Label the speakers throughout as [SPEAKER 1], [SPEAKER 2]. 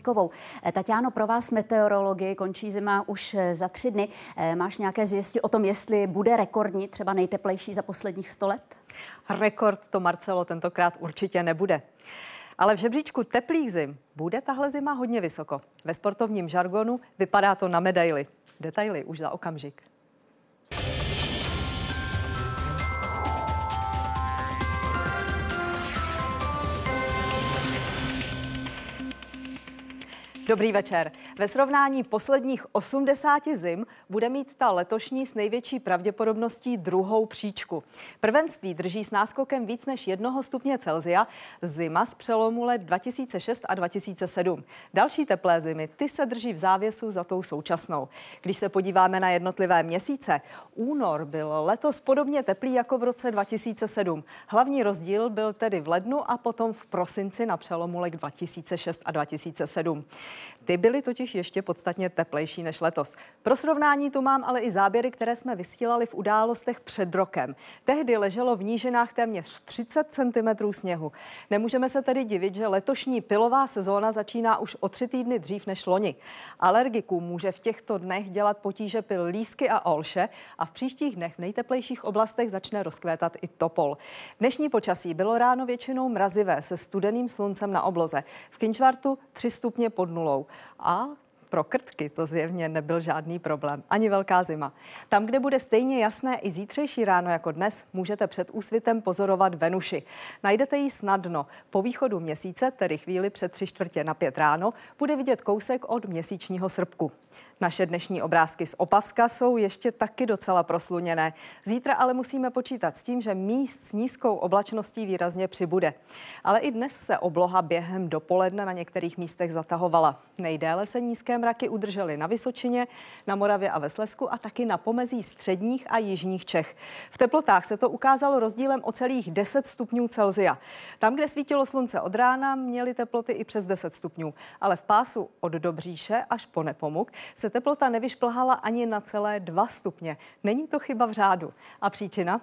[SPEAKER 1] Kovou. Eh, Tatiano, pro vás meteorologii končí zima už eh, za tři dny. Eh, máš nějaké zvěsti o tom, jestli bude rekordní, třeba nejteplejší za posledních sto let? Rekord to, Marcelo, tentokrát určitě nebude. Ale v žebříčku teplých zim bude tahle zima hodně vysoko. Ve sportovním žargonu vypadá to na medaily. Detaily už za okamžik. Dobrý večer. Ve srovnání posledních 80 zim bude mít ta letošní s největší pravděpodobností druhou příčku. Prvenství drží s náskokem víc než jednoho stupně Celzia zima z přelomu let 2006 a 2007. Další teplé zimy, ty se drží v závěsu za tou současnou. Když se podíváme na jednotlivé měsíce, únor byl letos podobně teplý jako v roce 2007. Hlavní rozdíl byl tedy v lednu a potom v prosinci na přelomu let 2006 a 2007. Ty byly totiž ještě podstatně teplejší než letos. Pro srovnání tu mám ale i záběry, které jsme vysílali v událostech před rokem. Tehdy leželo v nížinách téměř 30 cm sněhu. Nemůžeme se tedy divit, že letošní pilová sezóna začíná už o tři týdny dřív než loni. Alergikům může v těchto dnech dělat potíže pil lísky a olše a v příštích dnech v nejteplejších oblastech začne rozkvétat i topol. Dnešní počasí bylo ráno většinou mrazivé se studeným sluncem na obloze. V Kinčvartu 3 stupně pod nulou teplou. A pro krtky to zjevně nebyl žádný problém, ani velká zima. Tam, kde bude stejně jasné i zítřejší ráno jako dnes, můžete před úsvitem pozorovat Venuši. Najdete ji snadno. Po východu měsíce, tedy chvíli před tři čtvrtě na pět ráno, bude vidět kousek od měsíčního srpku. Naše dnešní obrázky z Opavska jsou ještě taky docela prosluněné. Zítra ale musíme počítat s tím, že míst s nízkou oblačností výrazně přibude. Ale i dnes se obloha během dopoledne na některých místech zatahovala. Nejdéle se nízké mraky udržely na Vysočině, na Moravě a ve Slesku a taky na pomezí středních a jižních Čech. V teplotách se to ukázalo rozdílem o celých 10 stupňů Celzia. Tam, kde svítilo slunce od rána, měly teploty i přes 10 stupňů, ale v pásu od Dobříše až po Nepomuk se teplota nevyšplhala ani na celé 2 stupně. Není to chyba v řádu. A příčina?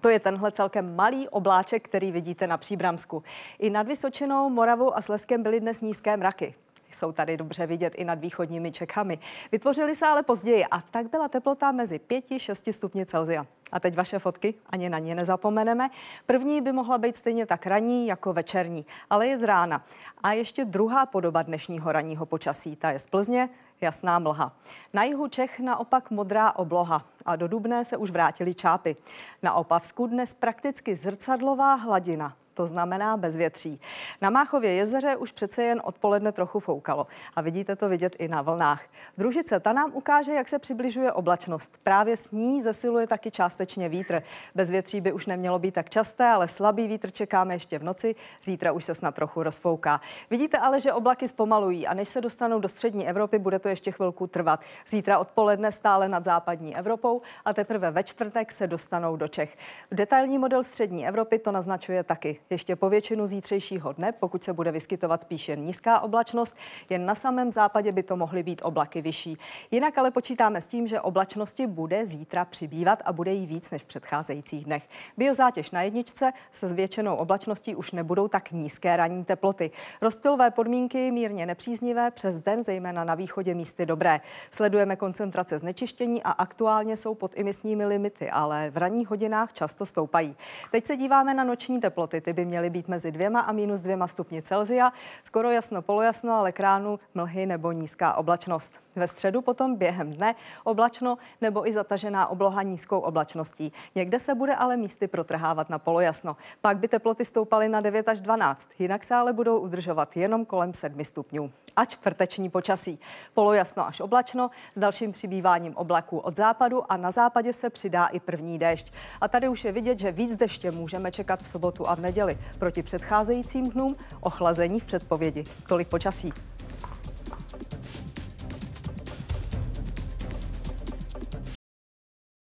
[SPEAKER 1] To je tenhle celkem malý obláček, který vidíte na Příbramsku. I nad Vysočinou, Moravou a Sleskem byly dnes nízké mraky. Jsou tady dobře vidět i nad východními Čechami. Vytvořili se ale později a tak byla teplota mezi 5-6 stupni Celzia. A teď vaše fotky, ani na ně nezapomeneme. První by mohla být stejně tak ranní jako večerní, ale je z rána. A ještě druhá podoba dnešního ranního počasí, ta je z Plzně, jasná mlha. Na jihu Čech naopak modrá obloha a do Dubné se už vrátili čápy. Na Opavsku dnes prakticky zrcadlová hladina to znamená bezvětří. Na Máchově jezeře už přece jen odpoledne trochu foukalo a vidíte to vidět i na vlnách. Družice ta nám ukáže, jak se přibližuje oblačnost. Právě s ní zesiluje taky částečně vítr. Bezvětří by už nemělo být tak časté, ale slabý vítr čekáme ještě v noci. Zítra už se snad trochu rozfouká. Vidíte ale, že oblaky zpomalují a než se dostanou do střední Evropy, bude to ještě chvilku trvat. Zítra odpoledne stále nad západní Evropou a teprve ve čtvrtek se dostanou do Čech. Detailní model střední Evropy to naznačuje taky. Ještě po většinu zítřejšího dne, pokud se bude vyskytovat spíše nízká oblačnost, jen na samém západě by to mohly být oblaky vyšší. Jinak ale počítáme s tím, že oblačnosti bude zítra přibývat a bude jí víc než v předcházejících dnech. Biozátěž na jedničce se zvětšenou oblačností už nebudou tak nízké ranní teploty. Rostilové podmínky mírně nepříznivé, přes den zejména na východě místy dobré. Sledujeme koncentrace znečištění a aktuálně jsou pod imisními limity, ale v ranních hodinách často stoupají. Teď se díváme na noční teploty. Ty by měly být mezi dvěma a minus dvěma stupni Celzia. Skoro jasno, polojasno, ale kránu, mlhy nebo nízká oblačnost. Ve středu potom během dne oblačno nebo i zatažená obloha nízkou oblačností. Někde se bude ale místy protrhávat na polojasno. Pak by teploty stoupaly na 9 až 12, jinak se ale budou udržovat jenom kolem 7 stupňů. A čtvrteční počasí. Polojasno až oblačno, s dalším přibýváním oblaků od západu a na západě se přidá i první déšť. A tady už je vidět, že víc deště můžeme čekat v sobotu a v neděli neděli. Proti předcházejícím dnům ochlazení v předpovědi. Tolik počasí.